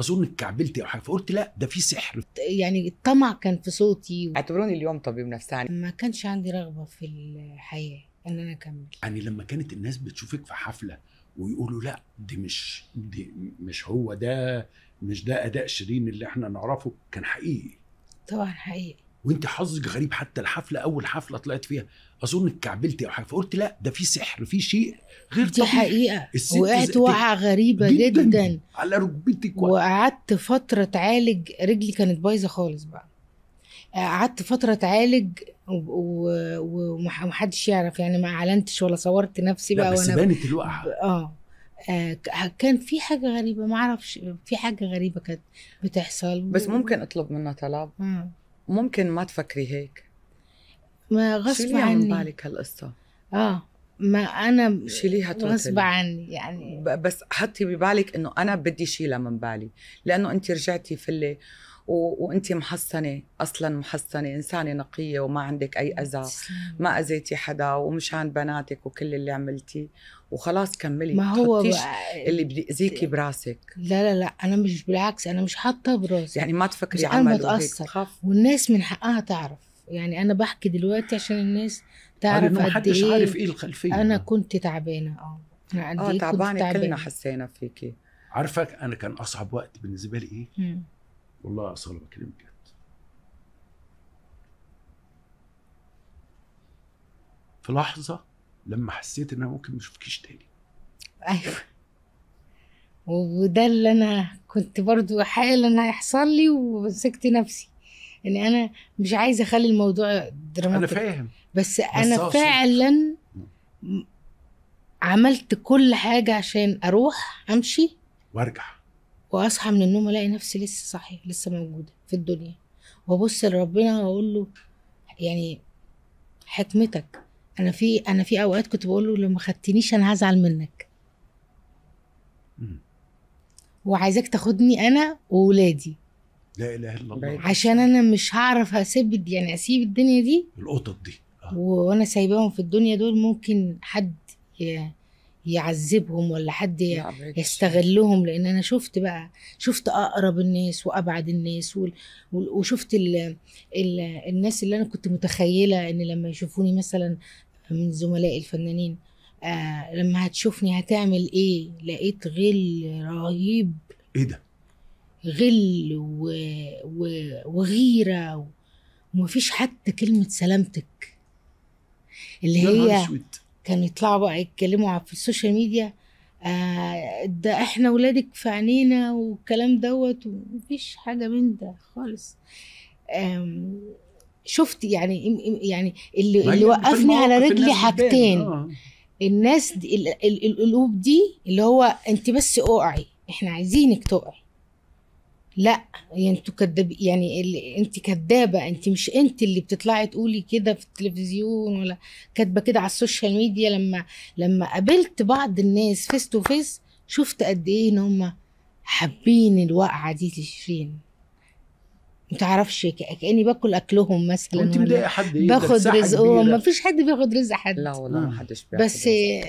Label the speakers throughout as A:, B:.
A: اظن اتكعبلت او حاجه فقلت لا ده في سحر
B: يعني الطمع كان في صوتي
A: اعتبروني اليوم طبيب نفساني يعني
B: ما كانش عندي رغبه في الحياه ان انا اكمل
A: يعني لما كانت الناس بتشوفك في حفله ويقولوا لا دي مش دي مش هو ده مش ده اداء شيرين اللي احنا نعرفه كان حقيقي
B: طبعا حقيقي
A: وانت حظك غريب حتى الحفله اول حفله طلعت فيها اظن اتكعبلتي او حاجه فقلت لا ده في سحر في شيء غير دي طبيعي حقيقه وقعت وقعه
B: غريبه جدا, جدا على ركبتك وقعدت فتره اتعالج رجلي كانت بايظه خالص بقى قعدت فتره اتعالج ومحدش يعرف يعني ما اعلنتش ولا صورت نفسي بقى بس وانا بانت الوقعه اه, آه، كان في حاجه غريبه ما اعرفش في حاجه غريبه كانت بتحصل بس ممكن
C: اطلب منها طلب ممكن ما تفكري هيك
B: ما غصب عني عن بالك هالقصة اه ما انا شيليها غصب عني يعني
C: بس حطي ببالك انه انا بدي شيلها من بالي لانه انت رجعتي فلي و... وانت محصنه اصلا محصنه انسانه نقيه وما عندك اي اذى ما اذيتي حدا ومشان بناتك وكل اللي عملتيه وخلاص كملي ما هو بقى... اللي بيأذيكي براسك
B: لا لا لا انا مش بالعكس انا مش حاطه براسي يعني ما تفكري عمل بتأثر والناس من حقها تعرف يعني انا بحكي دلوقتي عشان الناس تعرف قد ايه عارف ايه الخلفيه انا كنت تعبانه اه انا قد آه، إيه كنت تعبانه كلنا
A: حسينا فيكي عارفك انا كان اصعب وقت بالنسبه لي ايه؟ والله اصلا بكلمك بجد في لحظه لما حسيت ان انا ممكن ما
B: اشوفكيش تاني ايوه وده اللي انا كنت برضو حالا هيحصل لي ومسكت نفسي ان انا مش عايزه اخلي الموضوع دراماتيك انا فاهم بس انا بس فعلا عملت كل حاجه عشان اروح امشي وارجع واصحى من النوم الاقي نفسي لسه صاحيه لسه موجوده في الدنيا وابص لربنا واقول له يعني حكمتك انا في انا في اوقات كنت بقول له لو ما خدتنيش انا هزعل منك وعايزاك تاخدني انا وولادي
A: لا اله الا الله عشان
B: انا مش هعرف اسيب يعني اسيب الدنيا دي القطط دي آه. وانا سايباهم في الدنيا دول ممكن حد يعني يعذبهم ولا حد يستغلهم لان انا شفت بقى شفت اقرب الناس وابعد الناس وشفت الـ الـ الناس اللي انا كنت متخيله ان لما يشوفوني مثلا من زملائي الفنانين آه لما هتشوفني هتعمل ايه لقيت غل رهيب ايه ده غل و... و... وغيره و... ومفيش حتى كلمه سلامتك اللي هي كانوا يطلعوا بقى يتكلموا في السوشيال ميديا آه ده احنا ولادك في عينينا والكلام دوت ومفيش حاجه من ده خالص شفت يعني يعني اللي اللي وقفني على رجلي حاجتين آه. الناس دي القلوب دي اللي هو انت بس اقعي احنا عايزينك تقعي لا يعني انتوا كداب يعني انت كدابه انت مش انت اللي بتطلعي تقولي كده في التلفزيون ولا كاتبه كده على السوشيال ميديا لما لما قابلت بعض الناس فيس تو فيس شفت قد ايه ان هم حابين الوقعه دي لشيرين متعرفش كاني باكل اكلهم مثلا كنت مضايقه حد إيه باخد رزقهم ما فيش حد بياخد رزق حد لا والله ما حدش بس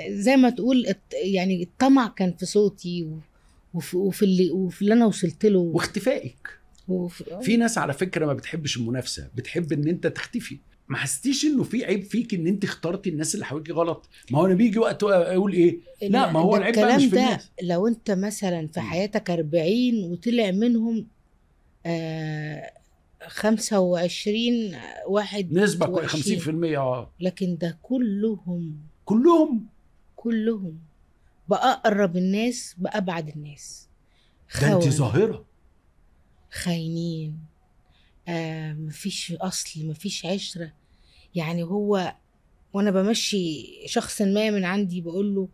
B: زي ما تقول يعني الطمع كان في صوتي و... وفي, وفي اللي وفي اللي انا وصلت له واختفائك في ناس
A: على فكره ما بتحبش المنافسه بتحب ان انت تختفي ما حسيتيش انه في عيب فيك ان انت اخترتي الناس اللي حواليك غلط ما هو انا بيجي وقت اقول ايه لا ما هو العيب بقى مش في الناس
B: لو انت مثلا في حياتك 40 وطلع منهم آه 25 واحد نسبة 50% اه لكن ده كلهم كلهم كلهم بأقرب الناس بأبعد الناس ده انت ظاهرة خاينين آه مفيش أصل مفيش عشرة يعني هو وأنا بمشي شخص ما من عندي بقول له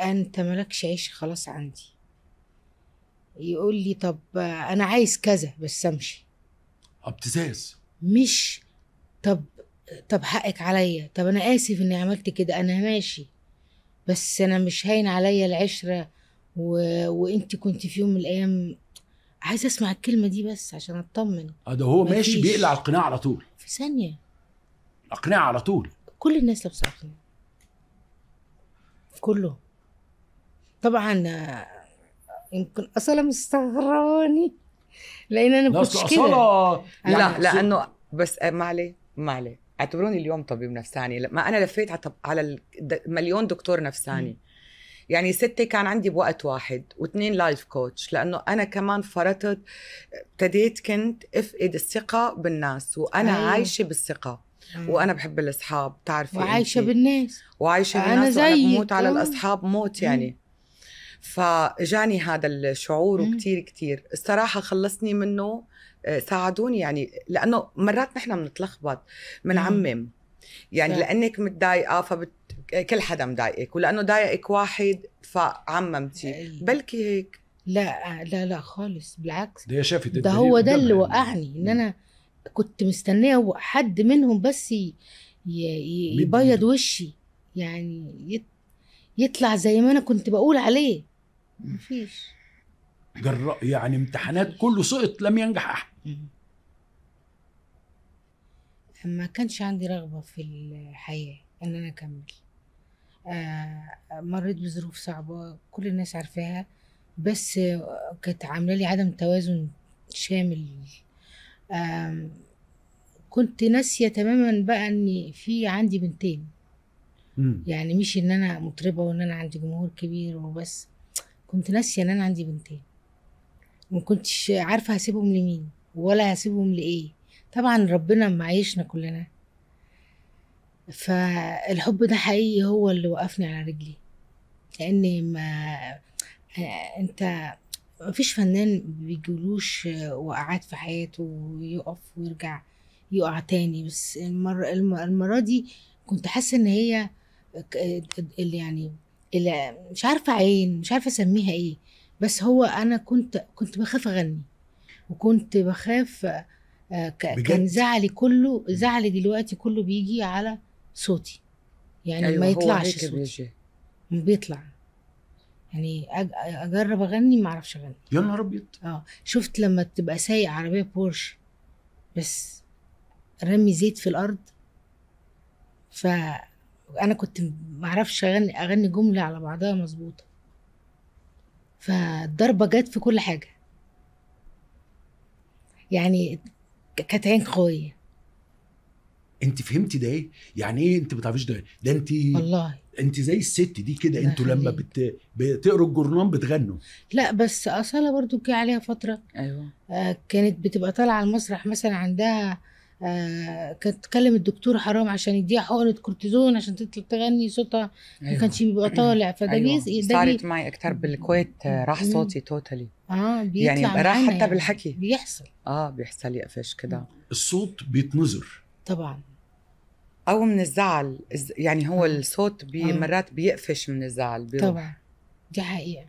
B: أنت مالكش عيش خلاص عندي يقول لي طب أنا عايز كذا بس أمشي
A: ابتزاز
B: مش طب طب حقك عليا طب انا اسف اني عملت كده انا ماشي بس انا مش هاين عليا العشره و... وانت كنت في يوم من الايام عايزه اسمع الكلمه دي بس عشان اطمن
A: اه ده هو ماشي بيقلع القناع على طول في ثانيه اقناع على طول
B: كل الناس لابسه اقناع كله طبعا آه، يمكن اصلا مستغرباني لان انا مش كده
C: يعني لا لانه بس آه، ما عليه اعتبروني اليوم طبيب نفساني ما انا لفيت على, على مليون دكتور نفساني م. يعني ستة كان عندي بوقت واحد واثنين لايف كوتش لأنه أنا كمان فرطت ابتديت كنت أفقد الثقة بالناس وأنا أيوه. عايشة بالثقة أيوه. وأنا بحب الأصحاب تعرفي وعايشة انتي. بالناس وعايشة بالناس أنا زيك. وأنا بموت على آه. الأصحاب موت يعني م. فجاني هذا الشعور وكثير كتير الصراحة خلصني منه آه، ساعدوني يعني لأنه مرات نحن بنتلخبط بنعمم يعني صح. لأنك متضايقة فبت كل حدا مضايقك ولأنه ضايقك واحد فعممتي إيه. بلكي هيك لا لا لا
B: خالص بالعكس
A: ده شافت ده هو
B: ده اللي يعني. وقعني ان انا كنت مستنيه حد منهم بس يبيض وشي يعني يطلع زي ما انا كنت بقول عليه مفيش
A: جر... يعني امتحانات كله سقط لم ينجح احد
B: ما كانش عندي رغبه في الحياه ان انا اكمل آه مريت بظروف صعبه كل الناس عارفاها بس كانت عامله لي عدم توازن شامل آه كنت ناسيه تماما بقى ان في عندي بنتين يعني مش ان انا مطربه وان انا عندي جمهور كبير وبس كنت ناسيه ان انا عندي بنتين ما كنتش عارفه هسيبهم لمين ولا هسيبهم لايه طبعا ربنا معيشنا كلنا فالحب ده حقيقي هو اللي وقفني على رجلي لان ما آه، انت مفيش فنان بيجيلوش وقعات في حياته ويقف ويرجع يقع تاني بس المرة, المرة دي كنت حاسة ان هي يعني مش عارفه عين مش عارفه اسميها ايه بس هو انا كنت كنت بخاف اغني وكنت بخاف آه، كان زعلي كله زعلي دلوقتي كله بيجي على صوتي يعني أيوة ما يطلعش صوتي ما بيطلع يعني اجرب اغني ما اعرفش اغني يا نهار ابيض اه شفت لما تبقى سايق عربيه بورش بس رمي زيت في الارض ف انا كنت معرفش اغني اغني جمله على بعضها مظبوطه فالضربه جت في كل حاجه يعني كانت عين قويه
A: انت فهمتي ده ايه؟ يعني ايه انت ما بتعرفيش ده ده انت والله انت زي الست دي كده انتوا لما بت... بتقروا الجورنان بتغنوا
B: لا بس اصاله برضو جه عليها فتره ايوه آه كانت بتبقى طالعه على المسرح مثلا عندها آه، كانت تكلم الدكتور حرام عشان يديها حقنه كورتيزون عشان تطلع تغني صوتها أيوة. ما كانش بيبقى أيوه. طالع فده أيوة. بيز صارت معي
C: اكتر بالكويت آه، راح صوتي توتالي
B: اه بيطلع يعني راح حتى يعني.
C: بالحكي بيحصل اه بيحصل يقفش كده الصوت بيتنظر طبعا او من الزعل يعني هو آه. الصوت بي آه. مرات بيقفش من الزعل
A: بيروح. طبعا دي حقيقه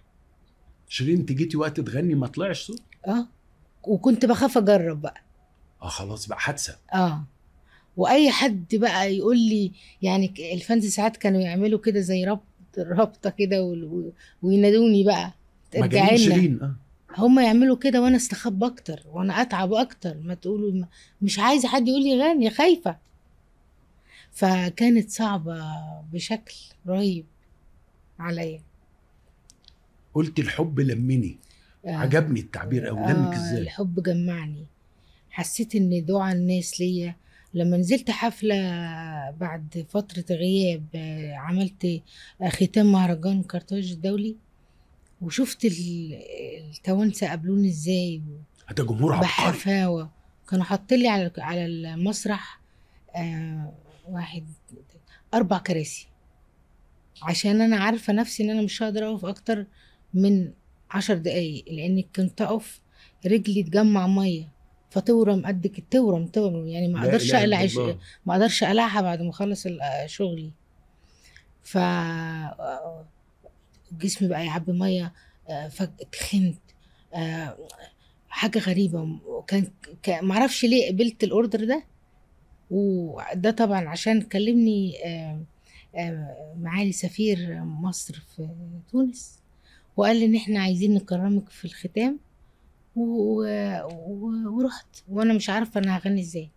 A: شيرين انت جيتي وقت تغني ما طلعش صوت
B: اه وكنت بخاف اجرب بقى
A: اه خلاص بقى حادثه
B: اه واي حد بقى يقول لي يعني الفانز ساعات كانوا يعملوا كده زي ربط رابطه كده و... وينادوني بقى ترجعي اه هم يعملوا كده وانا استخبى اكتر وانا اتعب اكتر ما تقولوا مش عايزه حد يقول لي غني خايفه فكانت صعبه بشكل رهيب عليا
A: قلت الحب لمني آه عجبني التعبير
B: قوي آه لمك ازاي الحب جمعني حسيت ان دعاء الناس ليا لما نزلت حفلة بعد فترة غياب آه، عملت آه، ختام مهرجان كارتاج الدولي وشفت التوانسة قابلوني ازاي ده جمهور عبقري بحفاوة كانوا حاطين لي على على المسرح آه، واحد اربع كراسي عشان انا عارفه نفسي ان انا مش هقدر اقف اكتر من عشر دقايق لان كنت اقف رجلي تجمع ميه فتورم قد تورم تورم يعني ما اقدرش يعني اقلع ما اقدرش اقلعها بعد ما اخلص شغلي ف آه، جسمي بقى يعبي ميه آه، اتخنت آه، حاجه غريبه وكان معرفش ليه قبلت الاوردر ده وده طبعا عشان كلمني معالي سفير مصر في تونس وقال لي ان احنا عايزين نكرمك في الختام ورحت وانا مش عارفه انا هغني ازاي